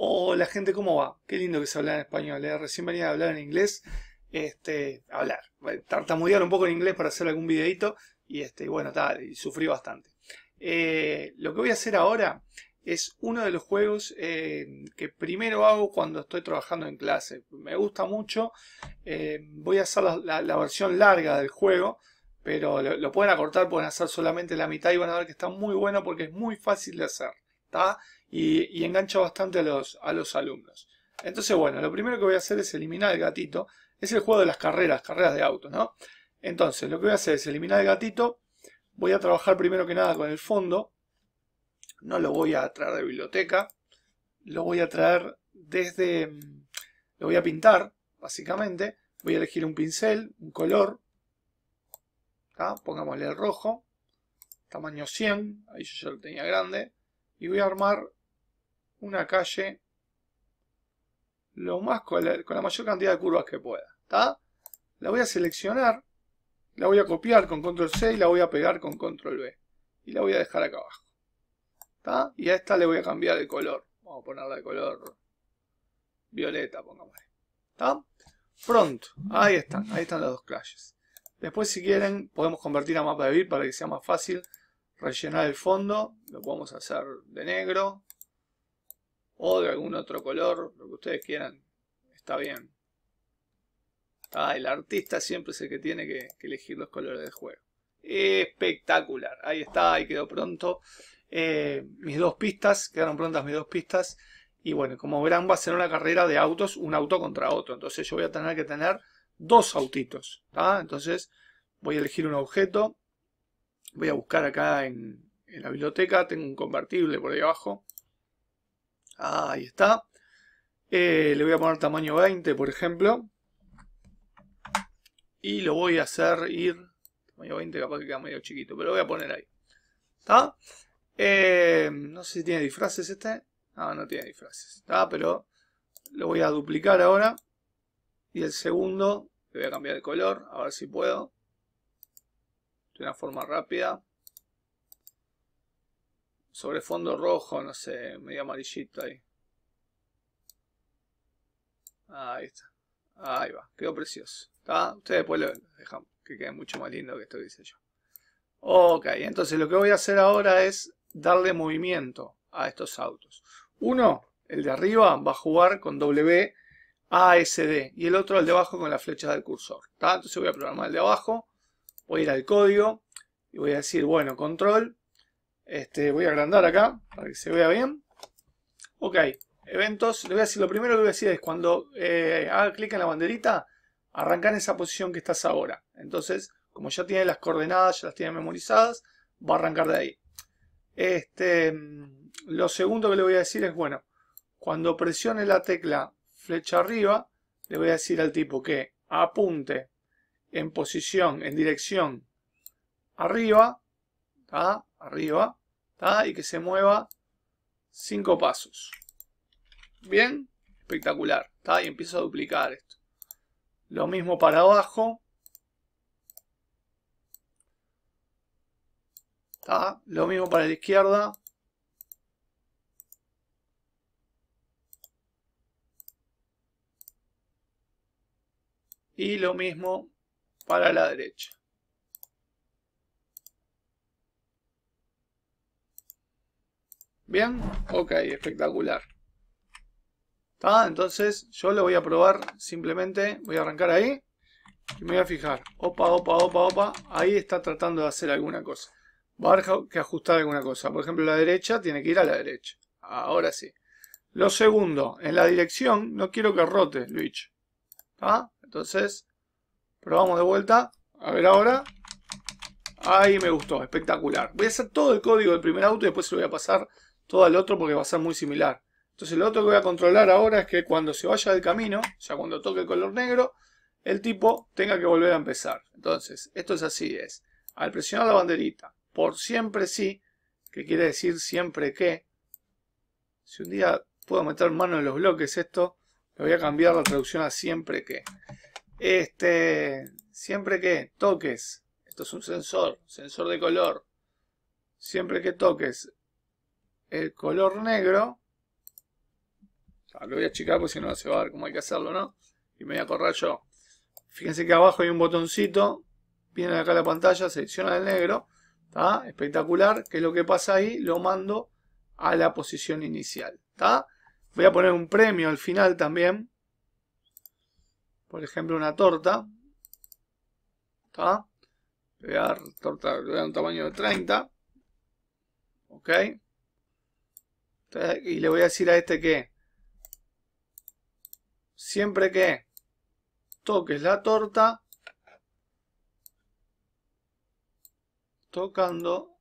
Hola oh, gente, ¿cómo va? Qué lindo que se habla en español. ¿eh? Recién venía a hablar en inglés. Este, hablar, tartamudear un poco en inglés para hacer algún videito. Y este, bueno, tal, y sufrí bastante. Eh, lo que voy a hacer ahora es uno de los juegos eh, que primero hago cuando estoy trabajando en clase. Me gusta mucho. Eh, voy a hacer la, versión larga del juego. Pero lo, pueden acortar, pueden hacer solamente la mitad y van a ver que está muy bueno porque es muy fácil de hacer. ¿Está? y, engancha bastante a los, a los alumnos. Entonces, bueno, lo primero que voy a hacer es eliminar el gatito. Es el juego de las carreras, carreras de auto, ¿no? Entonces, lo que voy a hacer es eliminar el gatito. Voy a trabajar primero que nada con el fondo. No lo voy a traer de biblioteca. Lo voy a traer desde... Lo voy a pintar, básicamente. Voy a elegir un pincel, un color. Pongámosle el rojo. Tamaño 100. Ahí yo ya lo tenía grande. Y voy a armar una calle lo más con la, mayor cantidad de curvas que pueda. La voy a seleccionar, la voy a copiar con control C y la voy a pegar con control V. Y la voy a dejar acá abajo. Y a esta le voy a cambiar de color. Vamos a ponerla de color violeta, Pronto. Ahí están. Ahí están las dos calles. Después, si quieren, podemos convertir a mapa de bit para que sea más fácil rellenar el fondo. Lo podemos hacer de negro o de algún otro color, lo que ustedes quieran, está bien. Ah, el artista siempre es el que tiene que, elegir los colores del juego. Espectacular, ahí está, ahí quedó pronto. Eh, mis dos pistas, quedaron prontas mis dos pistas. Y bueno, como verán va a ser una carrera de autos, un auto contra otro. Entonces yo voy a tener que tener dos autitos. Entonces voy a elegir un objeto. Voy a buscar acá en, en la biblioteca. Tengo un convertible por ahí abajo. Ahí está. Eh, le voy a poner tamaño 20, por ejemplo. Y lo voy a hacer ir... Tamaño 20 capaz que queda medio chiquito, pero lo voy a poner ahí. ¿Está? Eh, no sé si tiene disfraces este. Ah, no tiene disfraces. ¿Está? Pero lo voy a duplicar ahora. Y el segundo, le voy a cambiar el color, a ver si puedo. De una forma rápida sobre fondo rojo, no sé, medio amarillito ahí. Ahí está. Ahí va, quedó precioso. Ustedes después lo dejan. que quede mucho más lindo que esto que hice yo. Ok, entonces lo que voy a hacer ahora es darle movimiento a estos autos. Uno, el de arriba, va a jugar con W, A, S, D. Y el otro, el de abajo, con las flechas del cursor. tanto Entonces voy a programar el de abajo. Voy a ir al código y voy a decir, bueno, control, este, voy a agrandar acá para que se vea bien. Ok, eventos. Le voy a decir, lo primero que voy a decir es cuando eh, haga clic en la banderita, arranca en esa posición que estás ahora. Entonces, como ya tiene las coordenadas, ya las tiene memorizadas, va a arrancar de ahí. Este, lo segundo que le voy a decir es, bueno, cuando presione la tecla flecha arriba, le voy a decir al tipo que apunte en posición, en dirección arriba, arriba, y que se mueva cinco pasos. Bien, espectacular. Y empiezo a duplicar esto. Lo mismo para abajo. Lo mismo para la izquierda. Y lo mismo para la derecha. Bien, ok, espectacular. Entonces yo lo voy a probar simplemente, voy a arrancar ahí y me voy a fijar. Opa, opa, opa, opa, ahí está tratando de hacer alguna cosa. Va a que ajustar alguna cosa. Por ejemplo, la derecha tiene que ir a la derecha. Ahora sí. Lo segundo, en la dirección no quiero que rote, Luigi. Entonces, probamos de vuelta. A ver ahora. Ahí me gustó, espectacular. Voy a hacer todo el código del primer auto y después se lo voy a pasar todo al otro porque va a ser muy similar. Entonces lo otro que voy a controlar ahora es que cuando se vaya del camino, o sea, cuando toque el color negro, el tipo tenga que volver a empezar. Entonces, esto es así, es al presionar la banderita, por siempre sí, que quiere decir siempre que, si un día puedo meter mano en los bloques esto, le voy a cambiar la traducción a siempre que. Este, siempre que toques, esto es un sensor, sensor de color, siempre que toques el color negro. lo voy a achicar porque si no se va a ver cómo hay que hacerlo, ¿no? Y me voy a correr yo. Fíjense que abajo hay un botoncito. viene acá la pantalla, selecciona el negro. está Espectacular. Que es lo que pasa ahí? Lo mando a la posición inicial. está Voy a poner un premio al final también. Por ejemplo, una torta. voy a dar torta, le voy a dar un tamaño de 30. ¿Ok? Y le voy a decir a este que siempre que toques la torta, tocando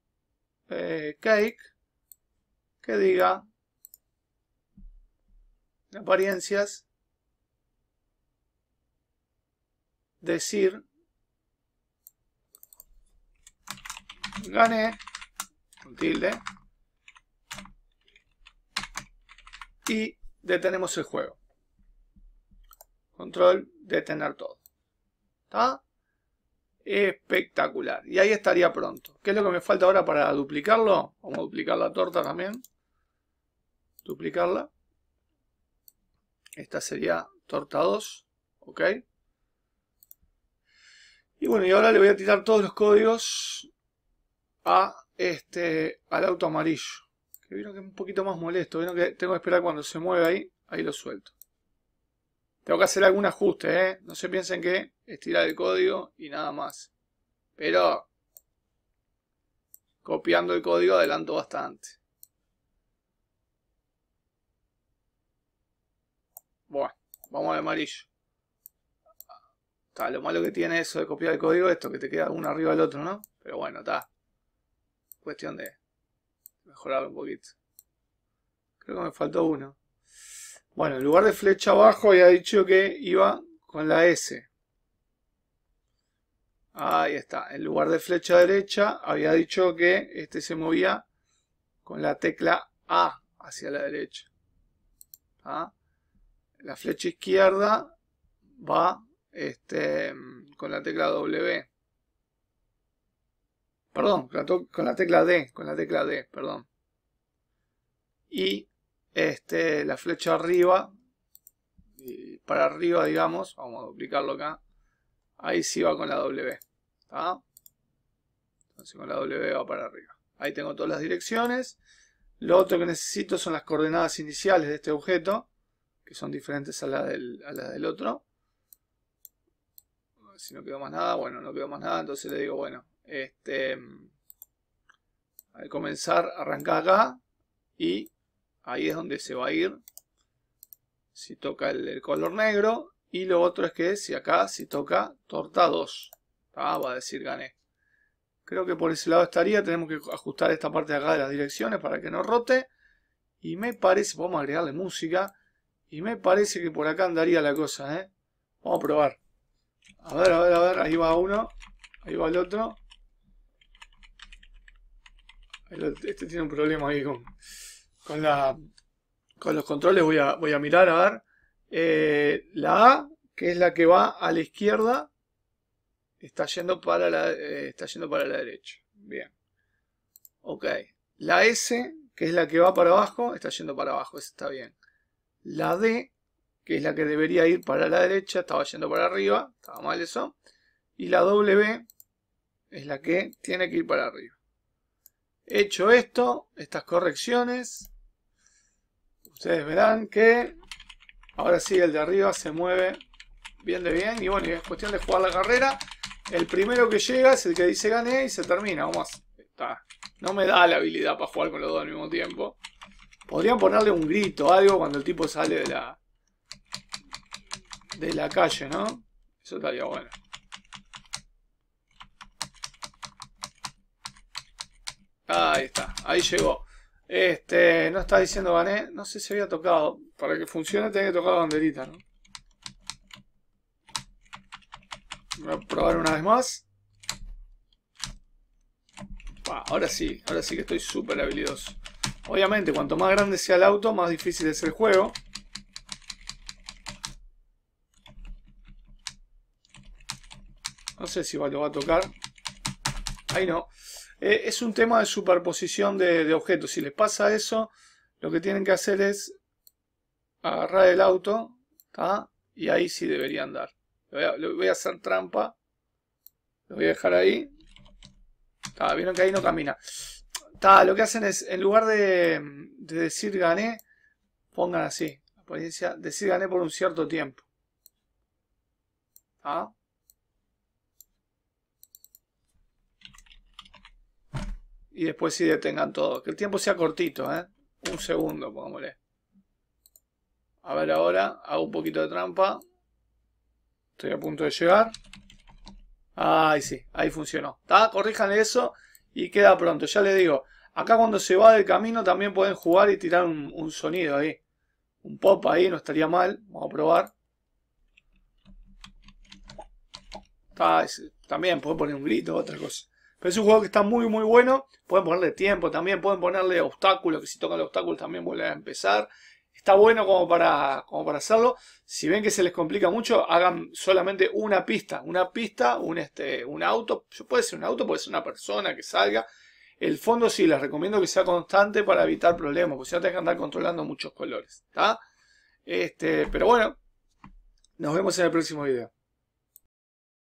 eh, cake, que diga apariencias, decir gané, tilde, y detenemos el juego. Control, detener todo. ¿Está? Espectacular. Y ahí estaría pronto. ¿Qué es lo que me falta ahora para duplicarlo? Vamos a duplicar la torta también. Duplicarla. Esta sería torta 2. ¿Ok? Y bueno, y ahora le voy a tirar todos los códigos a este, al auto amarillo. Que vieron que es un poquito más molesto. Vieron que tengo que esperar cuando se mueve ahí. Ahí lo suelto. Tengo que hacer algún ajuste, ¿eh? No se piensen que estirar el código y nada más. Pero copiando el código adelanto bastante. Bueno, vamos al amarillo. Está, lo malo que tiene eso de copiar el código, esto que te queda uno arriba del otro, ¿no? Pero bueno, está. Cuestión de mejorar un poquito. Creo que me faltó uno. Bueno, en lugar de flecha abajo había dicho que iba con la S. Ahí está. En lugar de flecha derecha había dicho que este se movía con la tecla A hacia la derecha. ¿Ah? La flecha izquierda va este, con la tecla W. Perdón, con la, tecla D, con la tecla D, perdón. Y este, la flecha arriba, para arriba, digamos, vamos a duplicarlo acá. Ahí sí va con la W. Entonces con la W va para arriba. Ahí tengo todas las direcciones. Lo otro que necesito son las coordenadas iniciales de este objeto, que son diferentes a las del, otro. Si no quedó más nada, bueno, no quedó más nada, entonces le digo, bueno, este, al comenzar, arranca acá y ahí es donde se va a ir. Si toca el, color negro y lo otro es que si acá, si toca torta 2, ah, va a decir gané. Creo que por ese lado estaría, tenemos que ajustar esta parte de acá de las direcciones para que no rote. Y me parece, vamos a agregarle música. Y me parece que por acá andaría la cosa, ¿eh? Vamos a probar. A ver, a ver, a ver, ahí va uno, ahí va el otro. Este tiene un problema ahí con, con, los controles. Voy a, voy a mirar a ver. Eh, la A, que es la que va a la izquierda, está yendo para la, eh, está yendo para la derecha. Bien. Ok. La S, que es la que va para abajo, está yendo para abajo. Eso está bien. La D, que es la que debería ir para la derecha, estaba yendo para arriba. Estaba mal eso. Y la W es la que tiene que ir para arriba. Hecho esto, estas correcciones, ustedes verán que ahora sí el de arriba se mueve bien de bien. Y bueno, es cuestión de jugar la carrera. El primero que llega es el que dice gané y se termina. Vamos, a. No me da la habilidad para jugar con los dos al mismo tiempo. Podrían ponerle un grito, algo, cuando el tipo sale de la... De la calle, ¿no? Eso estaría bueno. Ahí está, ahí llegó. Este, no está diciendo gané, no sé si había tocado. Para que funcione tenía que tocar la banderita, ¿no? Voy a probar una vez más. ahora sí, ahora sí que estoy súper habilidoso. Obviamente, cuanto más grande sea el auto, más difícil es el juego. No sé si lo va a tocar. Ahí no. Eh, es un tema de superposición de, objetos. Si les pasa eso, lo que tienen que hacer es agarrar el auto y ahí sí debería andar. Le voy, a, hacer trampa. Lo voy a dejar ahí. Vieron que ahí no camina. Está, Lo que hacen es, en lugar de, decir gané, pongan así. decir gané por un cierto tiempo. y después si detengan todo. Que el tiempo sea cortito, ¿eh? Un segundo, pongámosle. A ver ahora, hago un poquito de trampa. Estoy a punto de llegar. Ahí sí, ahí funcionó. ¿Está? Corríjanle eso y queda pronto. Ya les digo, acá cuando se va del camino también pueden jugar y tirar un, sonido ahí. Un pop ahí, no estaría mal. Vamos a probar. También puede poner un grito, otra cosa. Pero es un juego que está muy, muy bueno. Pueden ponerle tiempo también, pueden ponerle obstáculos, que si tocan los obstáculos también vuelven a empezar. Está bueno como para, como para hacerlo. Si ven que se les complica mucho, hagan solamente una pista. Una pista, un, este, un auto. Puede ser un auto, puede ser una persona que salga. El fondo sí, les recomiendo que sea constante para evitar problemas, porque si no tenés que andar controlando muchos colores. Este, pero bueno, nos vemos en el próximo video.